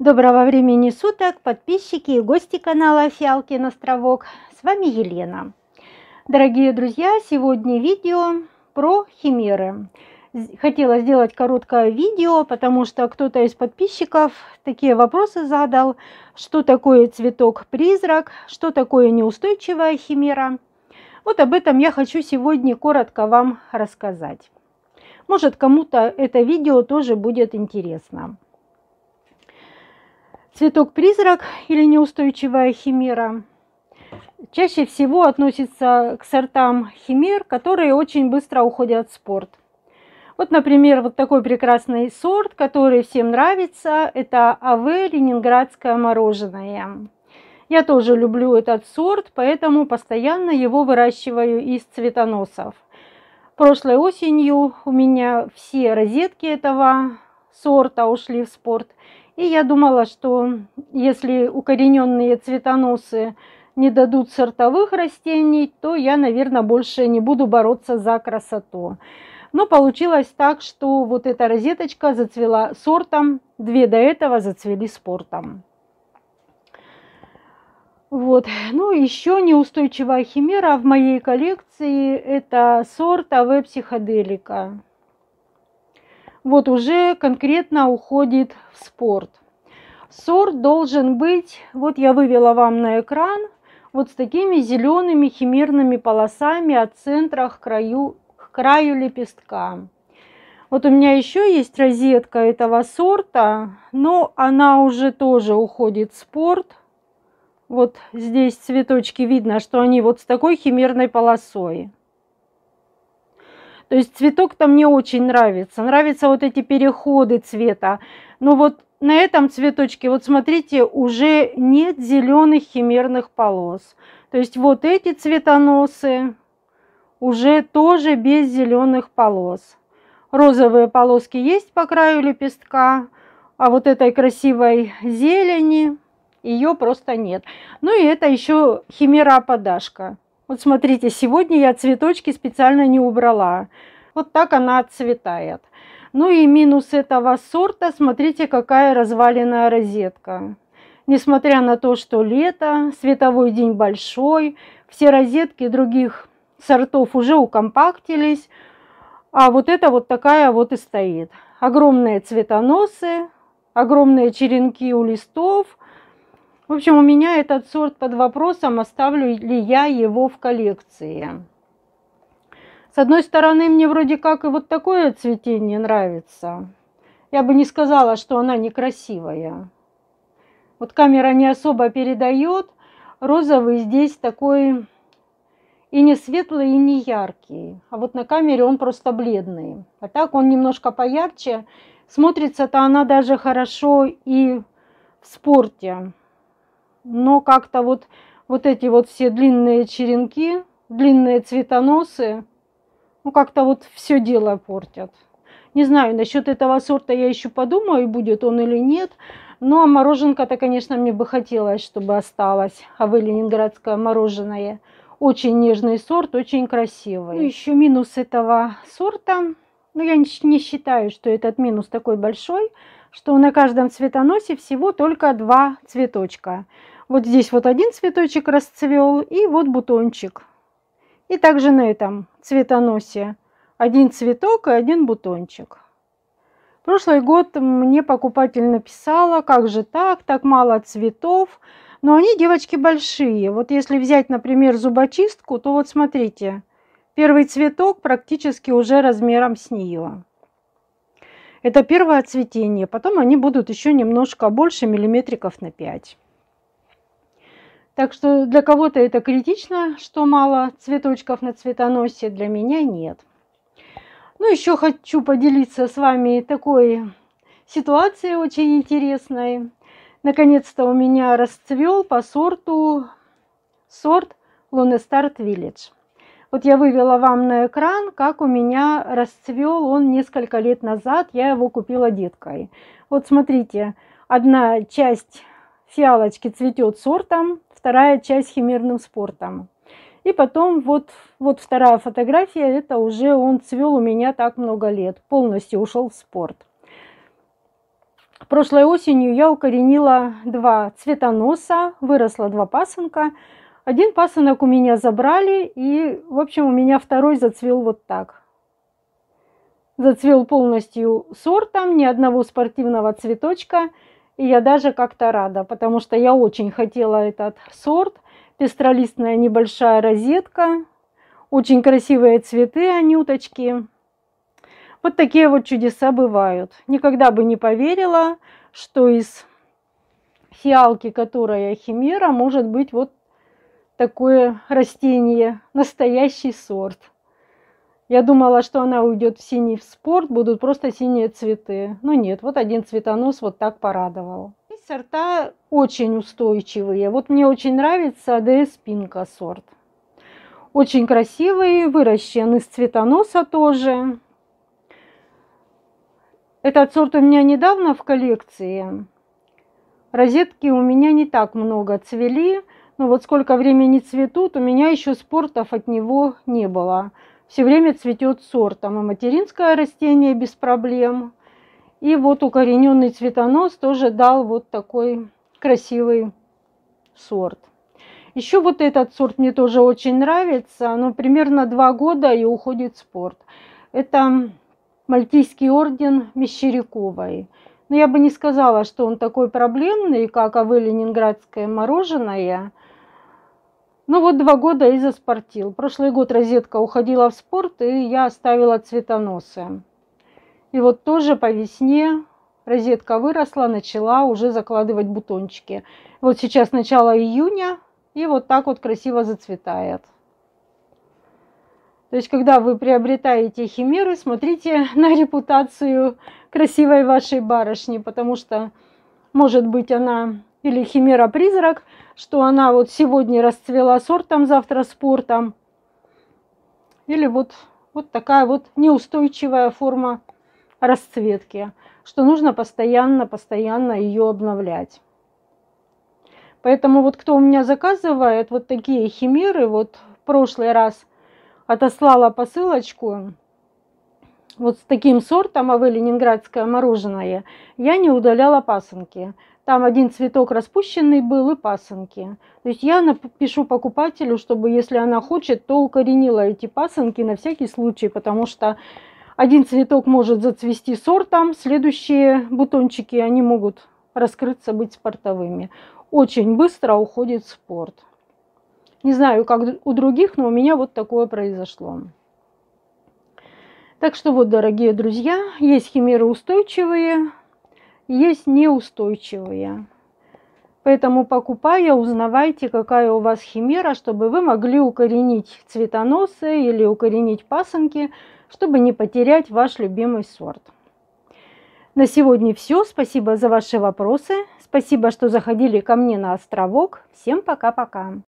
Доброго времени суток, подписчики и гости канала «Фиалки на Островок. С вами Елена. Дорогие друзья, сегодня видео про химеры. Хотела сделать короткое видео, потому что кто-то из подписчиков такие вопросы задал, что такое цветок-призрак, что такое неустойчивая химера. Вот об этом я хочу сегодня коротко вам рассказать. Может кому-то это видео тоже будет интересно. Цветок-призрак или неустойчивая химера чаще всего относится к сортам химер, которые очень быстро уходят в спорт. Вот, например, вот такой прекрасный сорт, который всем нравится, это АВ Ленинградское мороженое. Я тоже люблю этот сорт, поэтому постоянно его выращиваю из цветоносов. Прошлой осенью у меня все розетки этого сорта ушли в спорт – и я думала, что если укорененные цветоносы не дадут сортовых растений, то я, наверное, больше не буду бороться за красоту. Но получилось так, что вот эта розеточка зацвела сортом, две до этого зацвели спортом. Вот. Ну, еще неустойчивая химера в моей коллекции – это сорт АВ психоделика вот уже конкретно уходит в спорт. Сорт должен быть, вот я вывела вам на экран, вот с такими зелеными химерными полосами от центра к краю, к краю лепестка. Вот у меня еще есть розетка этого сорта, но она уже тоже уходит в спорт. Вот здесь цветочки видно, что они вот с такой химерной полосой. То есть цветок там мне очень нравится. Нравятся вот эти переходы цвета. Но вот на этом цветочке, вот смотрите, уже нет зеленых химерных полос. То есть вот эти цветоносы уже тоже без зеленых полос. Розовые полоски есть по краю лепестка, а вот этой красивой зелени ее просто нет. Ну и это еще химера-подашка. Вот смотрите, сегодня я цветочки специально не убрала. Вот так она отцветает. Ну и минус этого сорта, смотрите, какая разваленная розетка. Несмотря на то, что лето, световой день большой, все розетки других сортов уже укомпактились, а вот эта вот такая вот и стоит. Огромные цветоносы, огромные черенки у листов, в общем, у меня этот сорт под вопросом, оставлю ли я его в коллекции. С одной стороны, мне вроде как и вот такое цветение нравится. Я бы не сказала, что она некрасивая. Вот камера не особо передает. Розовый здесь такой и не светлый, и не яркий. А вот на камере он просто бледный. А так он немножко поярче. Смотрится-то она даже хорошо и в спорте но как-то вот, вот эти вот все длинные черенки, длинные цветоносы, ну как-то вот все дело портят. Не знаю, насчет этого сорта я еще подумаю, будет он или нет. Ну, а мороженка-то, конечно, мне бы хотелось, чтобы осталось. А вы ленинградское мороженое. Очень нежный сорт, очень красивый. Ну, еще минус этого сорта. Ну, я не считаю, что этот минус такой большой что на каждом цветоносе всего только два цветочка. Вот здесь вот один цветочек расцвел и вот бутончик. И также на этом цветоносе один цветок и один бутончик. Прошлый год мне покупатель написала, как же так, так мало цветов. Но они, девочки, большие. Вот если взять, например, зубочистку, то вот смотрите, первый цветок практически уже размером с нее. Это первое цветение. Потом они будут еще немножко больше, миллиметриков на 5. Так что для кого-то это критично, что мало цветочков на цветоносе, для меня нет. Ну, еще хочу поделиться с вами такой ситуацией очень интересной. Наконец-то у меня расцвел по сорту сорт Лунестарт Виллидж. Вот я вывела вам на экран, как у меня расцвел он несколько лет назад. Я его купила деткой. Вот смотрите, одна часть фиалочки цветет сортом, вторая часть химерным спортом. И потом вот, вот вторая фотография, это уже он цвел у меня так много лет, полностью ушел в спорт. Прошлой осенью я укоренила два цветоноса, выросла два пасынка – один пасынок у меня забрали, и, в общем, у меня второй зацвел вот так. Зацвел полностью сортом, ни одного спортивного цветочка. И я даже как-то рада, потому что я очень хотела этот сорт. Пестролистная небольшая розетка. Очень красивые цветы, анюточки. Вот такие вот чудеса бывают. Никогда бы не поверила, что из фиалки, которая химера, может быть вот такое растение, настоящий сорт. Я думала, что она уйдет в синий в спорт, будут просто синие цветы. Но нет, вот один цветонос вот так порадовал. И сорта очень устойчивые. Вот мне очень нравится АДС Пинка сорт. Очень красивый, выращен из цветоноса тоже. Этот сорт у меня недавно в коллекции. Розетки у меня не так много цвели. Ну вот сколько времени цветут, у меня еще спортов от него не было. Все время цветет сорт, там И материнское растение без проблем. И вот укорененный цветонос тоже дал вот такой красивый сорт. Еще вот этот сорт мне тоже очень нравится. но ну, примерно два года и уходит в спорт. Это Мальтийский орден Мещеряковой. Но я бы не сказала, что он такой проблемный, как АВ «Ленинградское мороженое», ну вот два года и заспортил. Прошлый год розетка уходила в спорт, и я оставила цветоносы. И вот тоже по весне розетка выросла, начала уже закладывать бутончики. Вот сейчас начало июня, и вот так вот красиво зацветает. То есть, когда вы приобретаете химеры, смотрите на репутацию красивой вашей барышни, потому что, может быть, она или химера-призрак, что она вот сегодня расцвела сортом, завтра спортом. Или вот, вот такая вот неустойчивая форма расцветки, что нужно постоянно-постоянно ее обновлять. Поэтому вот кто у меня заказывает вот такие химеры, вот в прошлый раз отослала посылочку, вот с таким сортом а вы ленинградское мороженое я не удаляла пасынки. Там один цветок распущенный был и пасынки. То есть я напишу покупателю, чтобы если она хочет, то укоренила эти пасынки на всякий случай, потому что один цветок может зацвести сортом, следующие бутончики, они могут раскрыться, быть спортовыми. Очень быстро уходит спорт. Не знаю, как у других, но у меня вот такое произошло. Так что вот, дорогие друзья, есть химеры устойчивые, есть неустойчивые. Поэтому, покупая, узнавайте, какая у вас химера, чтобы вы могли укоренить цветоносы или укоренить пасынки, чтобы не потерять ваш любимый сорт. На сегодня все. Спасибо за ваши вопросы. Спасибо, что заходили ко мне на островок. Всем пока-пока.